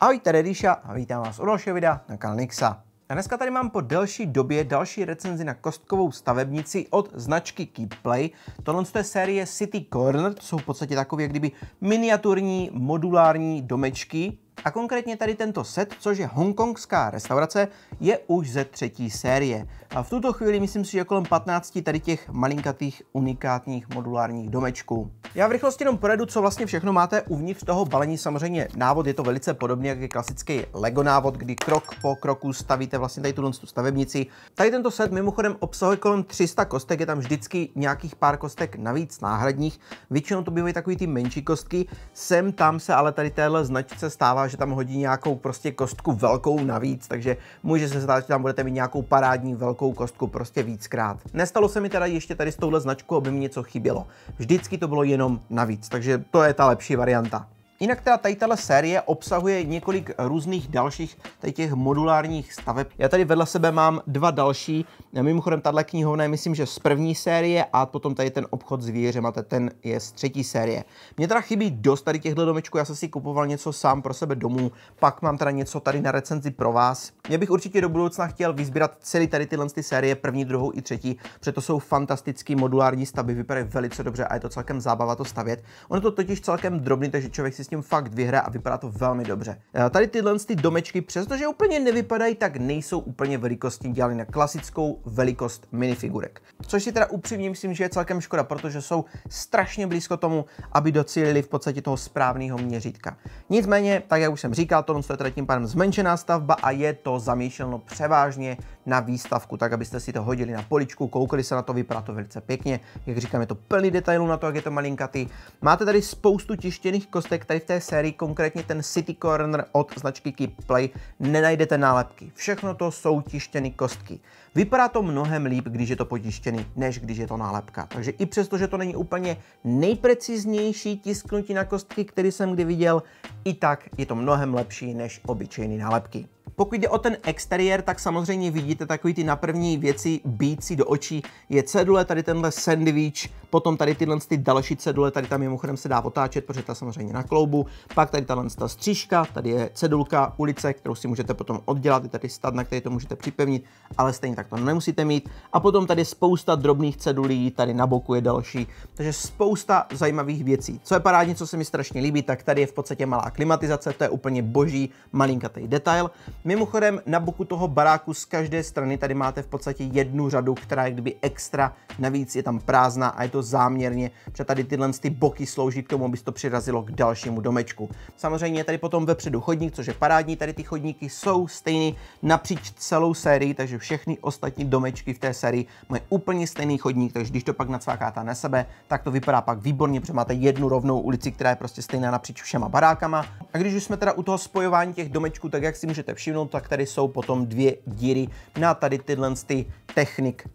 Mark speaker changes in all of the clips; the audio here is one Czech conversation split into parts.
Speaker 1: Ahoj, tady Ríša a vítám vás u dalšího videa na Kalnixa. A dneska tady mám po delší době další recenzi na kostkovou stavebnici od značky Keepplay. Tohle z té série City Corner, to jsou v podstatě takové jak kdyby miniaturní modulární domečky, a konkrétně tady tento set, což je hongkongská restaurace, je už ze třetí série. A v tuto chvíli myslím si, že kolem 15 tady těch malinkatých unikátních modulárních domečků. Já v rychlosti jenom projedu, co vlastně všechno máte uvnitř toho balení. Samozřejmě návod je to velice podobný, jak je klasický LEGO návod, kdy krok po kroku stavíte vlastně tady tu stavebnici. Tady tento set mimochodem obsahuje kolem 300 kostek, je tam vždycky nějakých pár kostek navíc náhradních. Většinou to bývají takový ty menší kostky. Sem tam se ale tady téhle značce stává, že že tam hodí nějakou prostě kostku velkou navíc, takže může se stát, že tam budete mít nějakou parádní velkou kostku prostě víckrát. Nestalo se mi teda ještě tady s touhle značkou, aby mi něco chybělo. Vždycky to bylo jenom navíc, takže to je ta lepší varianta. Jinak teda tady tato série obsahuje několik různých dalších tady těch modulárních staveb. Já tady vedle sebe mám dva další, mimochodem tahle knihovna je myslím, že z první série a potom tady ten obchod s výjeřem, a ten je z třetí série. Mně teda chybí dost tady těchto domečků, já jsem si kupoval něco sám pro sebe domů, pak mám teda něco tady na recenzi pro vás. Já bych určitě do budoucna chtěl vyzbírat celý tady tyhle ty série, první, druhou i třetí, protože to jsou fantastický modulární stavby, vypadají velice dobře a je to celkem zábava to stavět. Ono to totiž celkem drobný, takže člověk si s tím fakt vyhraje a vypadá to velmi dobře. Eh, tady tyhle ty domečky, přestože úplně nevypadají, tak nejsou úplně velikostní dělali na klasickou velikost minifigurek. Což si teda upřímně myslím, že je celkem škoda, protože jsou strašně blízko tomu, aby docílili v podstatě toho správného měřítka. Nicméně, tak jak už jsem říkal, tohle je teda tím pádem zmenšená stavba a je to zamýšleno převážně na výstavku, tak abyste si to hodili na poličku, koukali se na to, vypadá to velice pěkně. Jak říkám, je to plný detailů na to, jak je to malinkatý. Máte tady spoustu tištěných kostek, tady v té sérii, konkrétně ten City Corner od značky Keep Play, nenajdete nálepky. Všechno to jsou tištěny kostky. Vypadá to mnohem líp, když je to potištěný, než když je to nálepka. Takže i přesto, že to není úplně nejpreciznější tisknutí na kostky, který jsem kdy viděl, i tak je to mnohem lepší než obyčejný nálepky. Pokud jde o ten exteriér, tak samozřejmě vidíte takový ty na první věci bící do očí. Je cedule, tady tenhle sandwich, potom tady tyhle ty další cedule, tady tam mimochodem se dá otáčet, protože ta samozřejmě na kloubu. Pak tady tahle ta střížka, tady je cedulka, ulice, kterou si můžete potom oddělat, je tady stad, na který to můžete připevnit, ale stejně tak to nemusíte mít. A potom tady je spousta drobných cedulí, tady na boku je další, takže spousta zajímavých věcí. Co je parádní, co se mi strašně líbí, tak tady je v podstatě malá klimatizace, to je úplně boží malinkatý detail. Mimochodem na boku toho baráku z každé strany tady máte v podstatě jednu řadu, která je kdyby extra, navíc je tam prázdná a je to záměrně, protože tady tyhle ty boky slouží k tomu, aby to přirazilo k dalšímu domečku. Samozřejmě je tady potom vepředu chodník, což je parádní, tady ty chodníky jsou stejný napříč celou sérii, takže všechny ostatní domečky v té sérii mají úplně stejný chodník, takže když to pak nacvákáte na sebe, tak to vypadá pak výborně, protože máte jednu rovnou ulici, která je prostě stejná napříč všema barákama. A když už jsme teda u toho spojování těch domečků, tak jak si můžete všimnout, plynu, tak tady jsou potom dvě díry na tady tyhle ty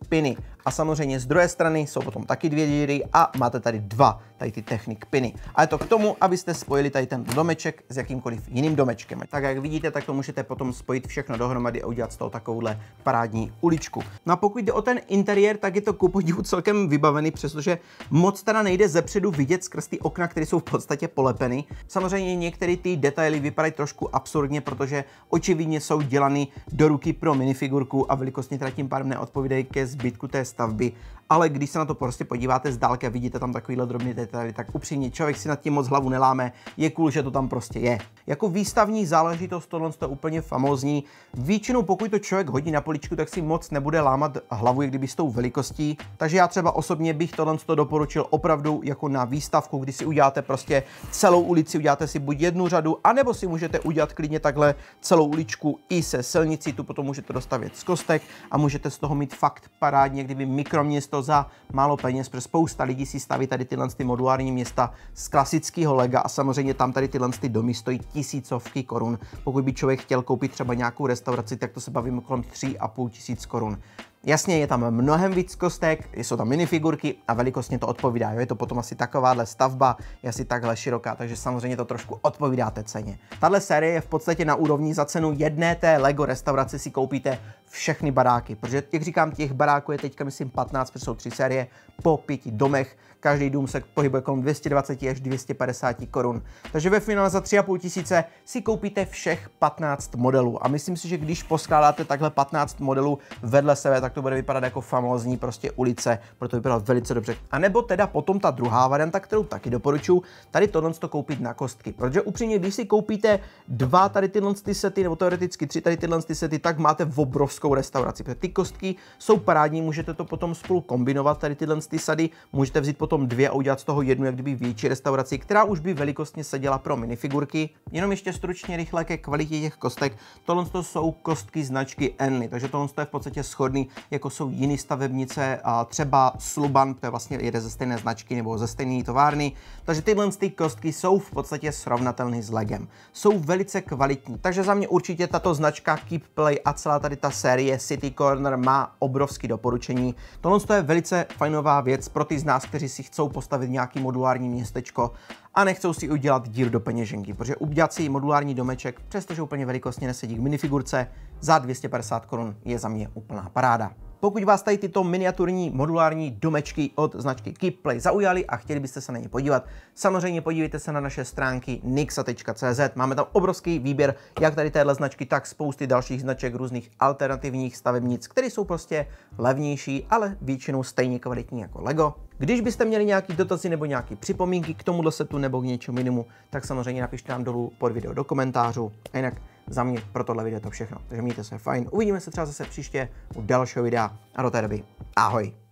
Speaker 1: piny. A samozřejmě z druhé strany jsou potom taky dvě díry a máte tady dva tady ty technik piny. A je to k tomu, abyste spojili tady ten domeček s jakýmkoliv jiným domečkem. Tak jak vidíte, tak to můžete potom spojit všechno dohromady a udělat z toho takovouhle parádní uličku. No a pokud jde o ten interiér, tak je to ku podivu celkem vybavený, přestože moc teda nejde zepředu vidět skrz ty okna, které jsou v podstatě polepeny. Samozřejmě některé ty detaily vypadají trošku absurdně, protože očividně jsou dělany do ruky pro minifigurku a velikostně teda tím pádem neodpovídají ke zbytku té stavby, ale když se na to prostě podíváte z dálky a vidíte tam takovýhle drobný detaily, tak upřímně člověk si nad tím moc hlavu neláme, je cool, že to tam prostě je. Jako výstavní záležitost tohle je úplně famózní. Většinou pokud to člověk hodí na poličku, tak si moc nebude lámat hlavu, jak kdyby s tou velikostí. Takže já třeba osobně bych tohle doporučil opravdu jako na výstavku, kdy si uděláte prostě celou ulici, uděláte si buď jednu řadu, anebo si můžete udělat klidně takhle celou uličku i se silnicí, tu potom můžete dostavět z kostek a můžete z toho mít fakt parádně, kdyby by mikroměsto za málo peněz, protože spousta lidí si staví tady tyhle ty modulární města z klasického lega a samozřejmě tam tady tyhle ty domy stojí tisícovky korun. Pokud by člověk chtěl koupit třeba nějakou restauraci, tak to se bavím kolem 3,5 tisíc korun. Jasně, je tam mnohem víc kostek, jsou tam minifigurky a velikostně to odpovídá. Jo? Je to potom asi takováhle stavba, je asi takhle široká, takže samozřejmě to trošku odpovídá té ceně. Tahle série je v podstatě na úrovni za cenu jedné té LEGO restaurace si koupíte všechny baráky, protože jak říkám, těch baráků je teďka myslím 15, protože jsou tři série po pěti domech, každý dům se pohybuje kolem 220 až 250 korun. Takže ve finále za 3,5 tisíce si koupíte všech 15 modelů a myslím si, že když poskládáte takhle 15 modelů vedle sebe, tak tak to bude vypadat jako famózní prostě ulice, proto vypadá velice dobře. A nebo teda potom ta druhá varianta, kterou taky doporučuji, tady tohle to koupit na kostky. Protože upřímně, když si koupíte dva tady tyhle ty sety, nebo teoreticky tři tady tyhle ty sety, tak máte v obrovskou restauraci. Protože ty kostky jsou parádní, můžete to potom spolu kombinovat tady tyhle ty sady, můžete vzít potom dvě a udělat z toho jednu jak kdyby větší restauraci, která už by velikostně seděla pro minifigurky. Jenom ještě stručně rychle ke kvalitě těch kostek. Tohle to jsou kostky značky Enly, takže tohle je v podstatě schodný jako jsou jiné stavebnice, a třeba Sluban, to je vlastně jede ze stejné značky nebo ze stejné továrny. Takže tyhle ty kostky jsou v podstatě srovnatelné s legem. Jsou velice kvalitní, takže za mě určitě tato značka Keep Play a celá tady ta série City Corner má obrovský doporučení. Tohle je velice fajnová věc pro ty z nás, kteří si chcou postavit nějaký modulární městečko a nechcou si udělat dír do peněženky, protože udělat si modulární domeček, přestože úplně velikostně nesedí k minifigurce, za 250 korun je za mě úplná paráda. Pokud vás tady tyto miniaturní modulární domečky od značky Keepplay zaujaly a chtěli byste se na ně podívat, samozřejmě podívejte se na naše stránky nixa.cz. Máme tam obrovský výběr jak tady téhle značky, tak spousty dalších značek různých alternativních stavebnic, které jsou prostě levnější, ale většinou stejně kvalitní jako Lego. Když byste měli nějaký dotazy nebo nějaké připomínky k tomuto setu nebo k něčemu jinému, tak samozřejmě napište nám dolů pod video do komentářů. A jinak za mě pro tohle video to všechno. Takže mějte se fajn. Uvidíme se třeba zase příště u dalšího videa a do té doby ahoj.